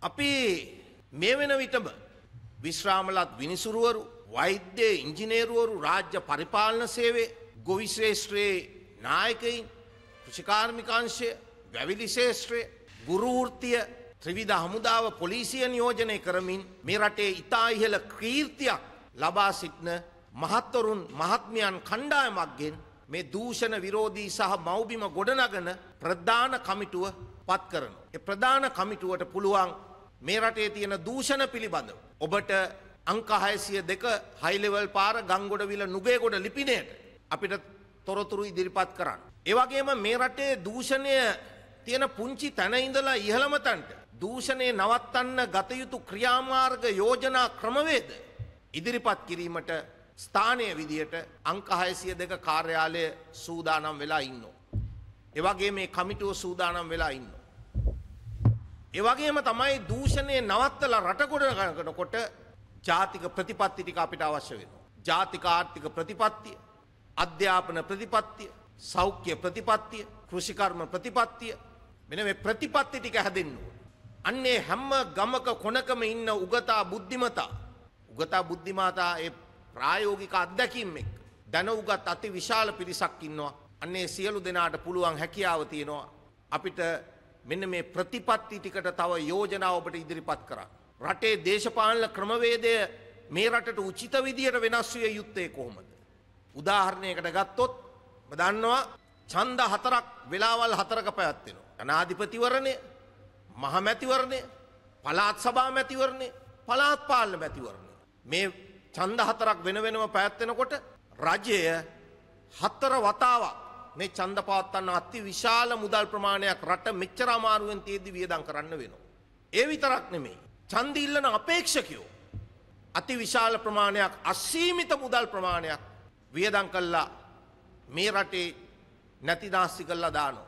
අපි මේ වෙන විටම විශ්‍රාමලත් විනිසුරුවරු වෛද්‍ය ඉංජිනේරුවරු රාජ්‍ය පරිපාලන සේවේ ගොවිශ්‍රේෂ්ත්‍රයේ නායකයින් කෘෂිකාර්මිකාංශය වැවිලි ශේෂත්‍රය ගුරුෘතිය ත්‍රවිධ හමුදාව පොලිසිය නියෝජනය කරමින් මේ රටේ ඉතා ඉහළ ක්‍රීර්තියක් ලබා සිටින මහත්තවරුන් මහත්මයන් කණ්ඩායමක්ගෙන් මේ දූෂණ විරෝධී සහ මෞබිම ගොඩනගන ප්‍රධාන කමිටුව පත් කරන. ප්‍රධාන කමිටුවට පුළුවන් මේ රටේ තියෙන දූෂණ පිළිබඳව. ඔබට අංක 602 high level පාර ගංගොඩවිල නුගේගොඩ ලිපිණයට අපිට තොරතුරු ඉදිරිපත් කරන්න. ඒ වගේම මේ රටේ දූෂණය තියෙන පුංචි තැන ඉඳලා ඉහළම තැනට දූෂණය නවත්තන්න ගත යුතු ක්‍රියාමාර්ග යෝජනා ක්‍රමවේද ඉදිරිපත් කිරීමට ස්ථානීය විදියට අංක 602 කාර්යාලය සූදානම් වෙලා ඉන්නවා. ඒ වගේ මේ කමිටුව සූදානම් වෙලා ඉන්නවා. ඒ වගේම තමයි දූෂණය නවත්තලා රට ගොඩනගනකොට ජාතික ප්‍රතිපත්ති ටික අපිට අවශ්‍ය වෙනවා. ජාතික ආර්ථික ප්‍රතිපත්තිය, අධ්‍යාපන ප්‍රතිපත්තිය, සෞඛ්‍ය ප්‍රතිපත්තිය, කෘෂිකර්ම ප්‍රතිපත්තිය මෙන්න මේ ප්‍රතිපත්ති ටික හැදෙන්න අන්නේ හැම ගමක කොනකම ඉන්න උගතා බුද්ධිමතා උගතා බුද්ධිමතා ඒ ප්‍රායෝගික අත්දැකීම් එක්ක දැනුගත් අති විශාල පිරිසක් ඉන්නවා. අන්නේ සියලු දෙනාට පුළුවන් හැකියාව තියෙනවා අපිට මෙන්න මේ ප්‍රතිපත්ති ටිකට තව යෝජනා ඔබට ඉදිරිපත් කරා. රටේ දේශපාලන ක්‍රමවේදය මේ රටට උචිත විදියට වෙනස් විය යුත්තේ කොහොමද? උදාහරණයකට ගත්තොත් දන්නවා ඡන්ද හතරක් වෙලාවල් හතරක පැවැත්වෙනවා. ජනාධිපතිවරණය, මහමැතිවරණය, පළාත් සභා මැතිවරණය, පළාත් පාලන මැතිවරණය. මේ ඡන්ද හතරක් වෙන වෙනම පැවැත්වෙනකොට රජය හතර වතාවක් මේ ඡන්ද පවත්වන්න අති විශාල මුදල් ප්‍රමාණයක් රට මෙච්චර අමාරුවෙන් තියෙද්දි වියදම් කරන්න වෙනවා. ඒ විතරක් නෙමෙයි. ඡන්ද ඉල්ලන අපේක්ෂකයෝ අති විශාල ප්‍රමාණයක් අසීමිත මුදල් ප්‍රමාණයක් වියදම් කළා මේ රටේ නැති දාස්ති කළා දානවා.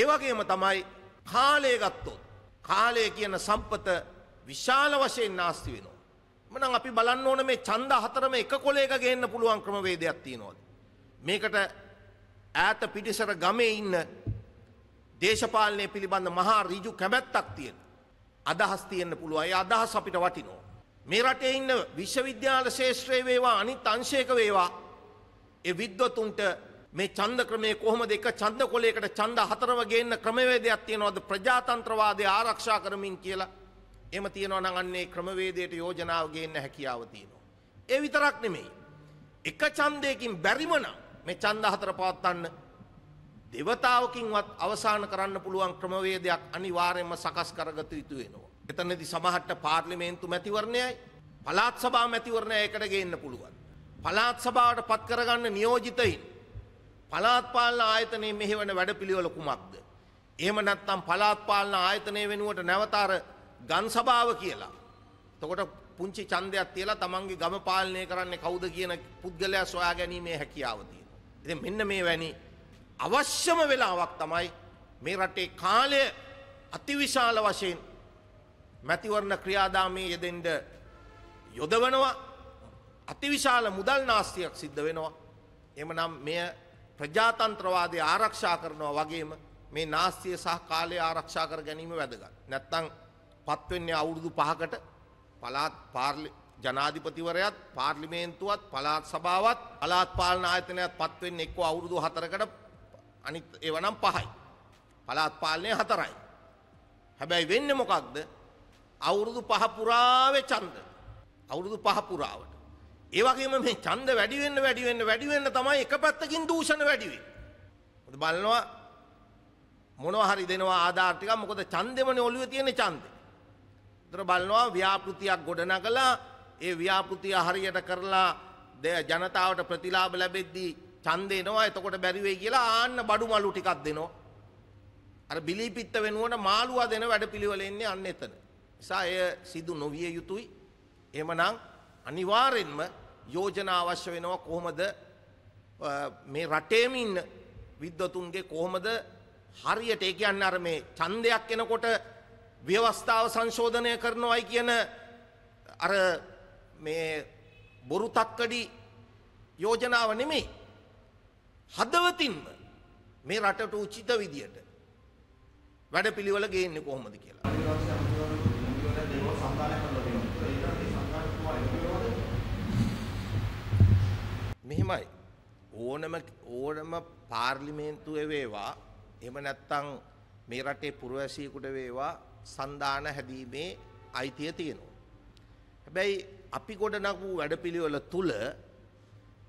ඒ වගේම තමයි කාලය ගත්තොත් කාලය කියන සම්පත විශාල වශයෙන් නාස්ති වෙනවා. මනම් අපි බලන්න ඕන මේ ඡන්ද හතරම එක කොලයක ගේන්න පුළුවන් ක්‍රමවේදයක් තියෙනවාද? මේකට ඈත පිටිසර ගමේ ඉන්න දේශපාලනය පිළිබඳ මහා ඍජු කැමැත්තක් තියෙන. අදහස් තියෙන්න පුළුවන්. ඒ අදහස් අපිට වටිනවා. මේ රටේ ඉන්න විශ්වවිද්‍යාල ශාස්ත්‍රයේ වේවා අනිත් අංශයක වේවා ඒ විද්වතුන්ට මේ ඡන්ද ක්‍රමයේ කොහොමද එක ඡන්ද කොලයකට ඡන්ද හතරම ගේන්න ක්‍රමවේදයක් තියනවාද ප්‍රජාතන්ත්‍රවාදය ආරක්ෂා කරමින් කියලා. එහෙම තියනවා නම් අන්නේ ක්‍රමවේදයට යෝජනාව ගේන්න හැකියාව තියෙනවා. ඒ විතරක් නෙමෙයි. එක ඡන්දයකින් බැරිම නම් මේ ඡන්ද හතර පවත්වන්න දෙවතාවකින්වත් අවසන් කරන්න පුළුවන් ක්‍රමවේදයක් අනිවාර්යයෙන්ම සකස් කරගත යුතු වෙනවා. එතනදී සමහරට පාර්ලිමේන්තු මැතිවරණයයි පළාත් සභා මැතිවරණය එකට ගේන්න පුළුවන්. පළාත් සභාවට පත් කරගන්න නියෝජිතයින් පළාත් පාලන ආයතනයේ මෙහෙවන වැඩපිළිවෙල කුමක්ද? එහෙම නැත්නම් පළාත් පාලන ආයතනය වෙනුවට නැවත අර ගම් සභාව කියලා. එතකොට පුංචි ඡන්දයක් තියලා තමන්ගේ ගම පාලනය කරන්නේ කවුද කියන පුද්ගලයා සොයා ගැනීමේ හැකියාව තියෙනවා. ඉති මෙන්න මේ වැනි අවශ්‍යම වෙලාවක් තමයි මේ රටේ කාලය අතිවිශාල වශයෙන් මැතිවරණ ක්‍රියාදාමයේ යෙදෙන්ට යොදවනවා අතිවිශාල මුදල් නාස්තියක් සිද්ධ වෙනවා. එමනම් මෙය ප්‍රජාතන්ත්‍රවාදය ආරක්ෂා කරනවා වගේම මේ නාස්තිය සහ කාලය ආරක්ෂා කර ගැනීම වැදගත්. නැත්තං පත්වෙන්නේ අවුරුදු පහකට පලාත් පාර්ලි ජනාධිපතිවරයත් පාර්ලිමේන්තුවත් පළාත් සභාවත් පළාත් පාලන ආයතනයත් පත්වෙන්න එක්කෝ අවුරුදු හතරකට අනිත් එවනම් පහයි. පළාත් පාලනය හතරයි. හැබැයි වෙන්න මොකක්ද අවුරුදු පහ පුරාවේ ඡන්ද. අවුරුදු පහ පුරාවට. ඒ වගේම මේ ඡන්ද වැඩි වෙන්න වැඩි වෙන්න වැඩි වෙන්න තමයි එක පැත්තකින් දූෂණ වැඩි වෙන්නේ. බලනවා මොනවා හරි දෙනවා ආධාර ටිකක් මොකද ඡන්දෙමනේ ඔළුවේ තියෙන ඡන්දේ. දර බලනවා ව්‍යාපෘතියක් ගොඩනගලා ඒ ව්‍යාපෘතිය හරියට කරලා ජනතාවට ප්‍රතිලාභ ලැබෙද්දී ඡන්දේනවා එතකොට බැරි වෙයි කියලා ආන්න බඩු මලු ටිකක් දෙනවා. අර බිලිපිත්ත වෙනුවට මාළුවා දෙන වැඩපිළිවෙල එන්නේ අන්න එතන. නිසා එය සිදු නොවිය යුතුයි. එහෙමනම් අනිවාර්යෙන්ම යෝජනා අවශ්‍ය වෙනවා කොහොමද මේ රටේම ඉන්න විද්වතුන්ගේ කොහොමද හරියට ඒ කියන්නේ අර මේ ඡන්දයක් එනකොට ව්‍යවස්ථාව සංශෝධනය කරනවායි කියන අර මේ බොරු තක්කඩි යෝජනාව නෙමෙයි. හදවතින්ම මේ රටට උචිත විදියට වැඩ පිළිවල ගේන්නේ කොහොමද කියලා. මෙහෙමයි ඕනම ඕනම පාර්ලිමේන්තුවේ වේවා එහෙම නැත්නම් මේ රටේ පුරවැසියෙකුට වේවා සන්දාන හැදීමේ අයිතිය තියෙනවා. හැබැයි අපි ගොඩනක් වූ වැඩපිළිවෙල තුළ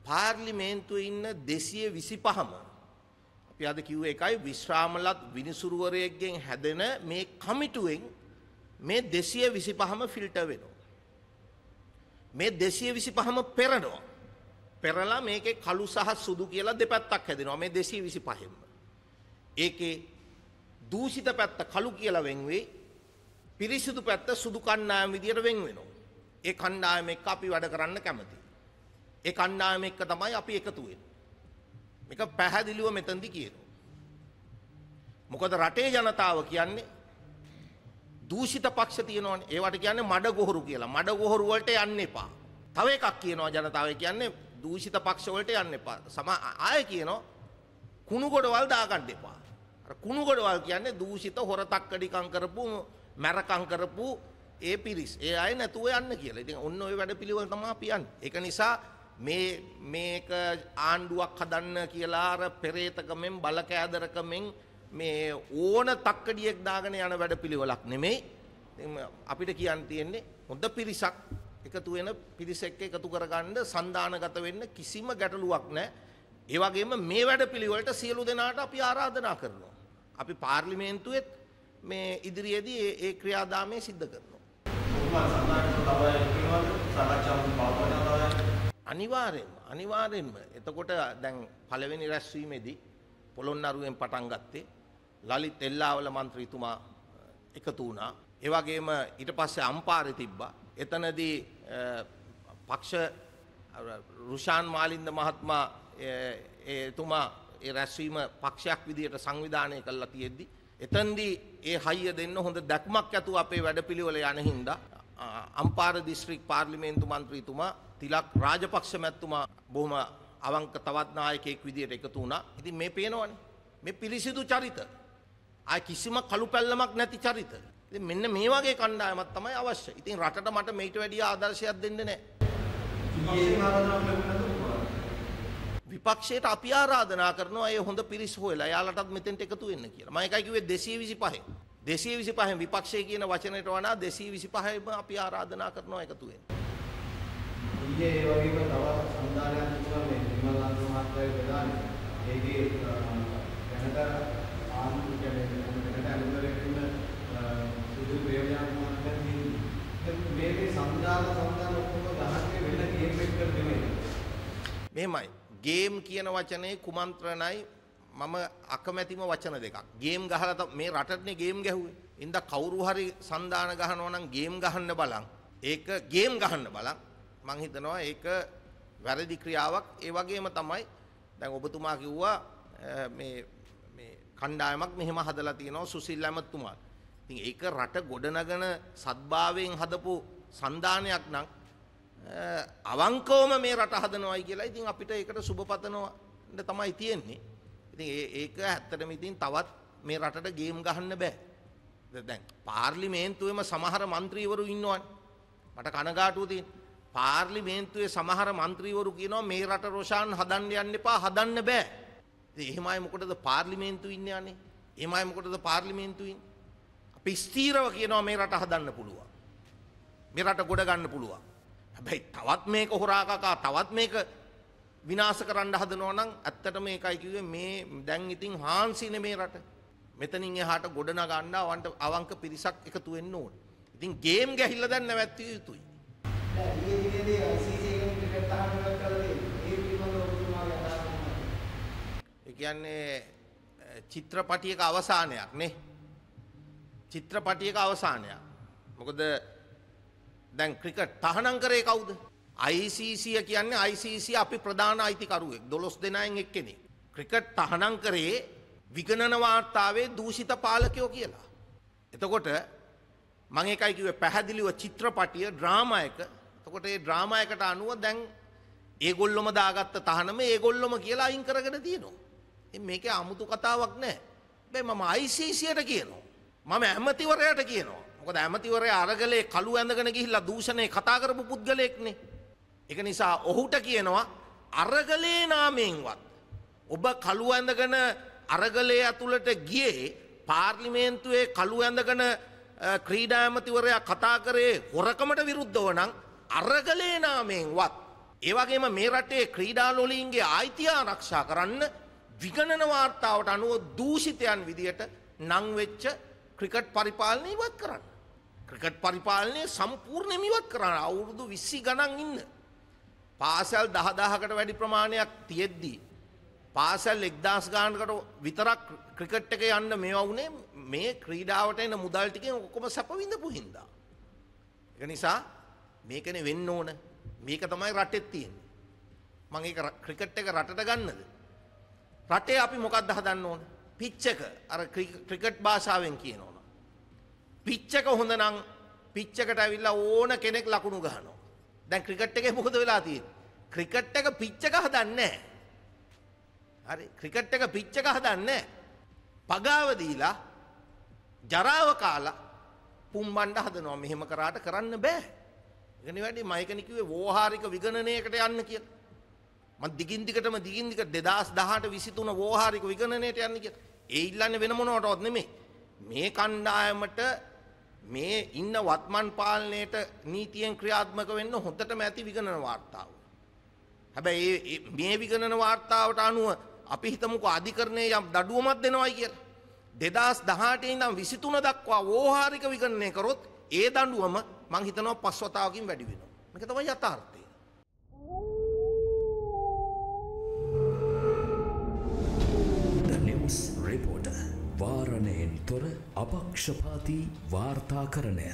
පාර්ලිමේන්තු ඉන්න දෙසිය විසි පහම අපි අද කිව් එකයි විශ්‍රාමලත් විනිසුරුවරයක්ගෙන් හැදෙන මේ කමිටුවෙන් මේ දෙසිය විසි පහම ෆිල්ට වෙනවා. මේ දෙසිය විසි පහම පෙරනවා. පෙරලා මේක කළු සහ සුදු කියලා දෙපැත්තක් හැදෙනවා මේ දෙසිය විසි පහෙම. ඒකේ දූෂිත පැත්ත කළු කියලා වෙන්වෙයි පිරිසිදු පැත්ත සුදු කන්නායම් විදියට වෙන් වෙනවා. ඒ කණ්ඩායම එක්ක අපි වැඩ කරන්න කැමති. ඒ කණ්ඩායම එක්ක තමයි අපි එකතු වෙන්නේ. මේක පැහැදිලිව මෙතනදි කියනවා. මොකද රටේ ජනතාව කියන්නේ දූෂිත පක්ෂ තියෙනවනේ. ඒවට කියන්නේ මඩ ගොහරු කියලා. මඩ ගොහරු වලට යන්න එපා. තව එකක් කියනවා ජනතාවය කියන්නේ දූෂිත පක්ෂ වලට යන්න එපා. සමා ආය කියනවා කුණු ගොඩවල් දාගන්න එපා. අර කුණු ගොඩවල් කියන්නේ දූෂිත හොර තක්කඩිකම් කරපු මැරකම් කරපු ඒ පිරිස් ඒ අය නැතුව යන්න කියලා. ඉතින් ඔන්න ඔය වැඩ පිළිවෙල තමයි අපි යන්නේ. ඒක නිසා මේ මේක ආණ්ඩුවක් හදන්න කියලා අර පෙරේතකමෙන් බලකෑදරකමෙන් මේ ඕන තක්කඩියෙක් දාගෙන යන වැඩ පිළිවෙලක් නෙමෙයි. අපිට කියන්න තියෙන්නේ හොඳ පිරිසක් එකතු වෙන පිරිස එක්ක එකතු කරගන්න සන්දානගත වෙන්න කිසිම ගැටලුවක් නැහැ. ඒ වගේම මේ වැඩ පිළිවෙලට සියලු දෙනාට අපි ආරාධනා කරනවා. අපි පාර්ලිමේන්තුවෙත් මේ ඉදිරියේදී ඒ ක්‍රියාදාමය සිද්ධ කරනවා. අනිවාර්යෙන්ම අනිවාර්යෙන්ම එතකොට දැන් පළවෙනි රැස්වීමේදී පොළොන්නරුවෙන් පටන් ගත්තේ ලලිත් එල්ලාවල മന്ത്രിතුමා එකතු වුණා. ඒ වගේම ඊට පස්සේ අම්පාරේ තිබ්බා. එතනදී පක්ෂ රුෂාන් මාලින්ද මහත්මයා එතුමා ඒ රැස්වීම පක්ෂයක් විදිහට සංවිධානය කළා තියෙද්දි එතෙන්දී ඒ හයිය දෙන්න හොඳ දැක්මක් ඇතුව අපේ වැඩපිළිවෙල යන හින්දා අම්පාර දිස්ත්‍රික් පාර්ලිමේන්තු මන්ත්‍රීතුමා තිලක් රාජපක්ෂ මැතිතුමා බොහොම අවංක තවත් නායකයෙක් විදියට එකතු වුණා. ඉතින් මේ පේනවනේ. මේ පිළිසිදු චරිත. ආයි කිසිම කළු පැල්ලමක් නැති චරිත. ඉතින් මෙන්න මේ වගේ කණ්ඩායමක් තමයි අවශ්‍ය. ඉතින් රටට මට මේට වැඩිය ආදර්ශයක් දෙන්න නැහැ. විපක්ෂයට අපි ආරාධනා කරනවා ඒ හොඳ පිරිස් හොයලා යාලටත් මෙතෙන්ට එකතු වෙන්න කියලා. මම එකයි කිව්වේ 225. දෙසී විසි පහෙන් විපක්ෂය කියන වචනයට වනා දෙසී විසි පහම අපි ආරාධනා කරනවා එකතුවෙන්. ඒ වගේම තව සම්දානයක් තිබුණා මේ විමල් අන්තු මහත්තයාගේ ප්‍රධාන ඒකේ දැනට ආන්තු කියන්නේ දැනට අනුගමනය සුදු ප්‍රේමයන් මහත්තයා හින්දි මේකේ සම්දාන සම්දාන ඔක්කොම ගහන්නේ වෙන ගේම් එකකට නෙමෙයි. මෙහෙමයි. ගේම් කියන වචනේ කුමන්ත්‍රණයි මම අකමැතිම වචන දෙකක්. ගේම් ගහලා මේ රටටනේ ගේම් ගැහුවේ. ඉන්ද කවුරු හරි සන්දාන ගහනවා නම් ගේම් ගහන්න බලන්. ඒක ගේම් ගහන්න බලන්. මං හිතනවා ඒක වැරදි ක්‍රියාවක්. ඒ වගේම තමයි දැන් ඔබතුමා කිව්වා මේ මේ කණ්ඩායමක් මෙහෙම හදලා තියෙනවා සුසිල් ඇමතුමා. ඉතින් ඒක රට ගොඩනගන සද්භාවයෙන් හදපු සන්දානයක් නම් අවංකවම මේ රට හදනවයි කියලා ඉතින් අපිට ඒකට සුබපතනවා තමයි තියෙන්නේ. ඉතින් ඒක ඇත්තටම ඉතින් තවත් මේ රටට ගේම් ගහන්න බෑ. දැන් පාර්ලිමේන්තුවේම සමහර മന്ത്രിවරු ඉන්නවනේ. මට කනගාටුව තියෙන. පාර්ලිමේන්තුවේ සමහර മന്ത്രിවරු කියනවා මේ රට රොෂාන් හදන්න යන්න එපා හදන්න බෑ. ඉතින් එහෙමයි මොකටද පාර්ලිමේන්තුව ඉන්නේ අනේ? එහෙමයි මොකටද පාර්ලිමේන්තුව ඉන්නේ? අපි ස්ථීරව කියනවා මේ රට හදන්න පුළුවන්. මේ රට ගොඩ ගන්න පුළුවන්. හැබැයි තවත් මේක හොරාකකා තවත් මේක විනාශ කරන්න හදනවා නම් ඇත්තට මේකයි කිව්වේ මේ දැන් ඉතින් හාන්සිනේ මේ රට. මෙතනින් එහාට ගොඩන ගන්න අවන්ට අවංක පිරිසක් එකතු වෙන්න ඕන. ඉතින් ගේම් ගැහිලා දැන් නැවැත්විය යුතුයි. ඒ කියන්නේ චිත්‍රපටියක අවසානයක් නේ. චිත්‍රපටියක අවසානයක්. මොකද දැන් ක්‍රිකට් තහනම් කරේ කවුද? ICC කියන්නේ ICC අපි ප්‍රධාන අයිතිකරුවෙක් 12 දෙනායින් එක්කෙනෙක්. ක්‍රිකට් තහනම් කරේ විගණන වාර්තාවේ දූෂිත පාලකයෝ කියලා. එතකොට මම ඒකයි කිව්වේ පැහැදිලිව චිත්‍රපටිය ඩ්‍රාමා එක. එතකොට ඒ ඩ්‍රාමා එකට අනුව දැන් ඒගොල්ලොම දාගත්ත තහනම ඒගොල්ලොම කියලා අයින් කරගෙන තියෙනවා. ඉතින් මේකේ අමුතු කතාවක් නැහැ. හැබැයි මම ICC-යට කියනවා. මම ඇමතිවරයාට කියනවා. මොකද ඇමතිවරයා අරගලේ කළු ඇඳගෙන ගිහිල්ලා දූෂණේ කතා කරපු පුද්ගලයෙක්නේ. එක නිසා ඔහුට කියනවා අරගලේ නාමයෙන්වත් ඔබ කළු ඇඳගෙන අරගලේ ඇතුළට ගියේ පාර්ලිමේන්තුවේ කළු ඇඳගෙන ක්‍රීඩා ඇමතිවරයා කතා කරේ හොරකමට විරුද්ධව නම් අරගලේ නාමයෙන්වත් ඒ වගේම මේ රටේ ක්‍රීඩා ලොලීන්ගේ ආයිතිය ආරක්ෂා කරන්න විගණන වාර්තාවට අනුව දූෂිතයන් විදියට නම් වෙච්ච ක්‍රිකට් පරිපාලනය ඉවත් කරන්න. ක්‍රිකට් පරිපාලනය සම්පූර්ණයෙන්ම ඉවත් කරන්න අවුරුදු 20 ගණන් ඉන්න. පාසැල් දහදාහකට වැඩි ප්‍රමාණයක් තියෙද්දී. පාසැල් එක්දස් ගානකට විතරක් ක්‍රිකට් එක යන්න මේවා වුණේ මේ ක්‍රීඩාවට එන මුදල් ටිකෙන් ඔක්කොම සැපවිඳපු හින්දා. එක නිසා මේකනේ වෙන්න ඕන. මේක තමයි රටෙත් තියෙන්නේ. මම ඒක ක්‍රිකට් එක රටට ගන්නද? රටේ අපි මොකක්ද හදන්න ඕන? පිච් එක අර ක්‍රිකට් භාෂාවෙන් කියනවනම්. පිච් එක හොඳ නම් පිච් එකට ඇවිල්ලා ඕන කෙනෙක් ලකුණු ගහනවා. දැන් ක්‍රිකට් එකේ මොකද වෙලා තියෙන්නේ? ක්‍රිකට් එක පිච් එක හදන්නේ හරි ක්‍රිකට් එක පිච් එක හදන්නේ පගාව දීලා ජරාව කාලා පුම්බණ්ඩ හදනවා මෙහෙම කරාට කරන්න බෑ. ඒකනේ වැඩි මයිකනි කිව්වේ වෝහාරික විගණනයකට යන්න කියලා. මම දිගින් දිගටම දිගින් දිගට 2018 23 වෝහාරික විගණනයට යන්න කියලා. ඒ ඉල්ලන්නේ වෙන මොනවටවත් නෙමෙයි. මේ කණ්ඩායමට මේ ඉන්න වත්මන් පාලනයට නීතියෙන් ක්‍රියාත්මක වෙන්න හොඳටම ඇති විගණන වාර්තාව. හැබැයි මේ විගණන වාර්තාවට අනුව අපි හිතමුකෝ අධිකරණය යම් දඩුවමක් දෙනවයි කියලා. 2018 ඉඳන් 23 දක්වා ඕහාරික විගණනය කරොත් ඒ දඬුවම මං හිතනවා පස් වතාවකින් වැඩි වෙනවා. මේක තමයි යථාර්ථය. The news reporter වාරණයෙන් තොර අපක්ෂපාති වාර්තාකරණය